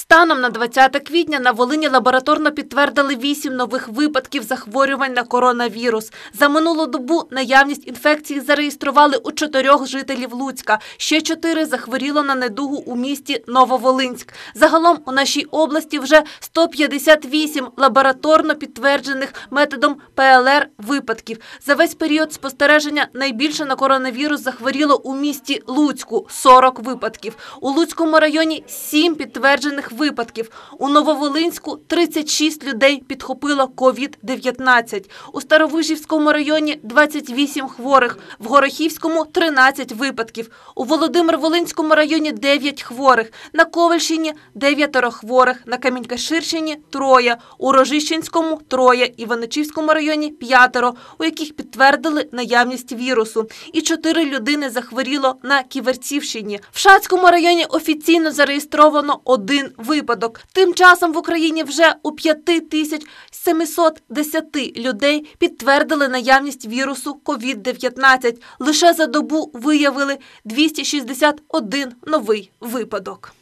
Станом на 20 квітня на Волині лабораторно підтвердили 8 нових випадків захворювань на коронавірус. За минулу добу наявність інфекції зареєстрували у чотирьох жителів Луцька. Ще чотири захворіло на недугу у місті Нововолинськ. Загалом у нашій області вже 158 лабораторно підтверджених методом ПЛР випадків. За весь період спостереження найбільше на коронавірус захворіло у місті Луцьку 40 випадків. У Луцькому районі 7 підтверджених смертельних випадків. У Нововолинську 36 людей підхопило COVID-19. у Старовижівському районі 28 хворих, в Горохівському 13 випадків. У Володимир-Волинському районі 9 хворих, на Ковальщині 9 хворих, на Камінькаширщині троє, у Рожищенському троє, Іваничівському районі п'ятеро, у яких підтвердили наявність вірусу. І чотири людини захворіло на Ківерцівщині. В Шацькому районі офіційно зареєстровано один випадок. Тим часом в Україні вже у 5 тисяч 710 людей підтвердили наявність вірусу COVID-19. Лише за добу виявили 261 новий випадок.